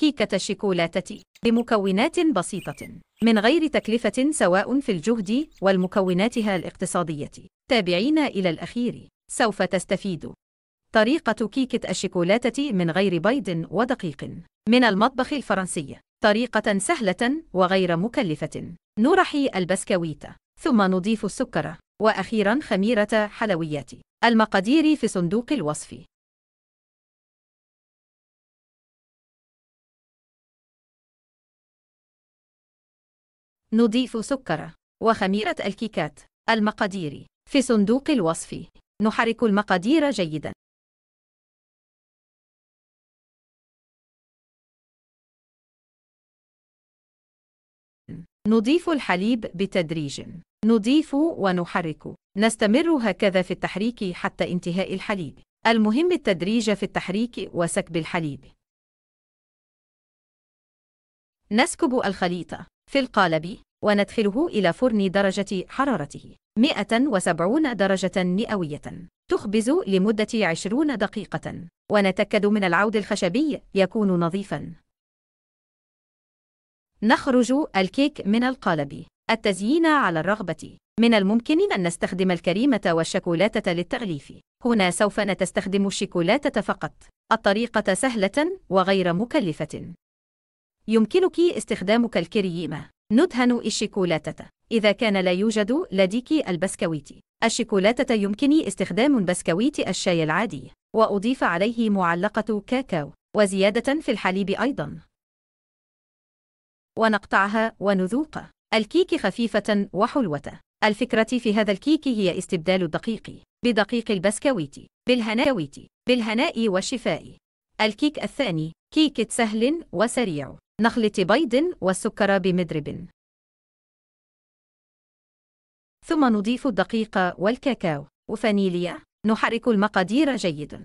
كيكة الشيكولاتة بمكونات بسيطة من غير تكلفة سواء في الجهد والمكوناتها الاقتصادية تابعينا إلى الأخير سوف تستفيد طريقة كيكة الشيكولاتة من غير بيض ودقيق من المطبخ الفرنسي طريقة سهلة وغير مكلفة نرحي البسكويت ثم نضيف السكر وأخيرا خميرة حلويات المقادير في صندوق الوصف نضيف سكر وخميرة الكيكات المقادير في صندوق الوصف نحرك المقادير جيدا نضيف الحليب بتدريج نضيف ونحرك نستمر هكذا في التحريك حتى انتهاء الحليب المهم التدريج في التحريك وسكب الحليب نسكب الخليط في القالب وندخله إلى فرن درجة حرارته 170 درجة مئوية تخبز لمدة 20 دقيقة ونتأكد من العود الخشبي يكون نظيفاً نخرج الكيك من القالب التزيين على الرغبة من الممكن أن نستخدم الكريمة والشوكولاتة للتغليف هنا سوف نستخدم الشوكولاتة فقط الطريقة سهلة وغير مكلفة يمكنك استخدام الكريمة ندهن الشيكولاتة. إذا كان لا يوجد لديك البسكويت، الشيكولاتة يمكنني استخدام بسكويت الشاي العادي، وأضيف عليه معلقة كاكاو، وزيادة في الحليب أيضاً. ونقطعها ونذوق. الكيك خفيفة وحلوة. الفكرة في هذا الكيك هي استبدال الدقيق بدقيق البسكويت بالهناء بالهناء والشفاء. الكيك الثاني كيك سهل وسريع نخلط بيض والسكر بمضرب ثم نضيف الدقيق والكاكاو وفانيليا نحرك المقادير جيدا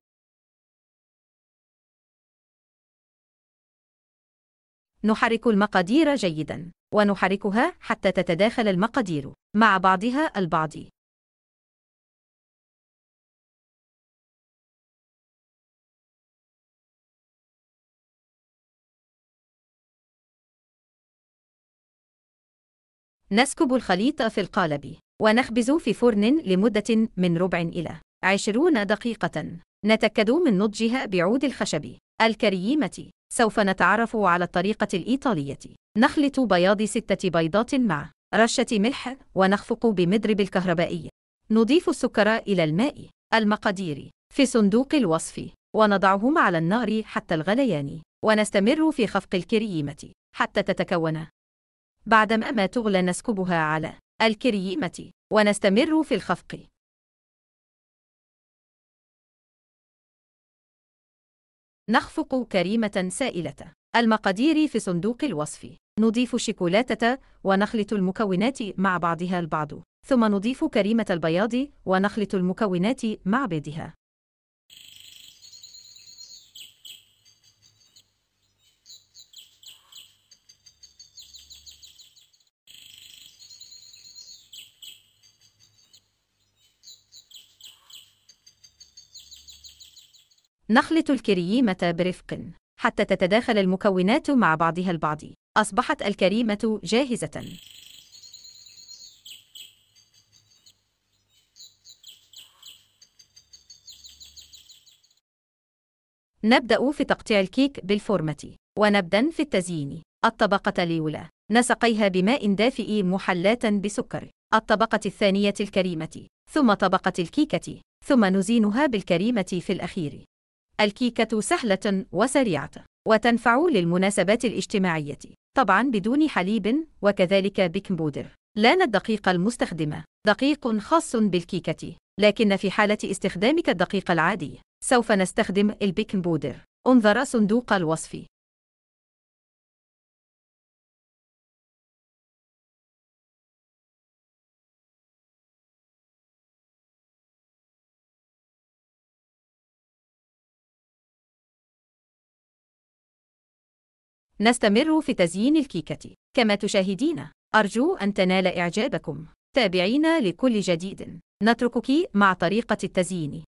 نحرك المقادير جيدا ونحركها حتى تتداخل المقادير مع بعضها البعض نسكب الخليط في القالب ونخبز في فرن لمدة من ربع إلى عشرون دقيقة نتأكد من نضجها بعود الخشب الكريمة سوف نتعرف على الطريقة الإيطالية نخلط بياض ستة بيضات مع رشة ملح ونخفق بمضرب الكهربائي نضيف السكر إلى الماء المقادير في صندوق الوصف ونضعهما على النار حتى الغليان ونستمر في خفق الكريمة حتى تتكون بعدما ما تغلى نسكبها على الكريمة ونستمر في الخفق نخفق كريمة سائلة المقادير في صندوق الوصف نضيف الشيكولاتة ونخلط المكونات مع بعضها البعض ثم نضيف كريمة البياض ونخلط المكونات مع بعضها نخلط الكريمة برفق حتى تتداخل المكونات مع بعضها البعض. أصبحت الكريمة جاهزة. نبدأ في تقطيع الكيك بالفورمة، ونبدأ في التزيين. الطبقة الأولى نسقيها بماء دافئ محلاة بسكر. الطبقة الثانية الكريمة، ثم طبقة الكيكة، ثم نزينها بالكريمة في الأخير. الكيكة سهلة وسريعة وتنفع للمناسبات الاجتماعية طبعا بدون حليب وكذلك بيكنج بودر لان الدقيق المستخدمة دقيق خاص بالكيكة لكن في حالة استخدامك الدقيق العادي سوف نستخدم البيكنج بودر انظر صندوق الوصف نستمر في تزيين الكيكة كما تشاهدين أرجو أن تنال إعجابكم تابعينا لكل جديد نتركك مع طريقة التزيين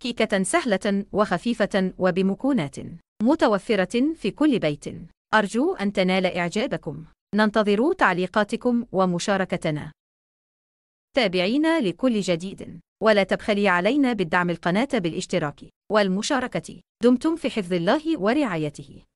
كيكة سهلة وخفيفة وبمكونات متوفرة في كل بيت أرجو أن تنال إعجابكم ننتظر تعليقاتكم ومشاركتنا تابعينا لكل جديد ولا تبخلي علينا بالدعم القناة بالاشتراك والمشاركة دمتم في حفظ الله ورعايته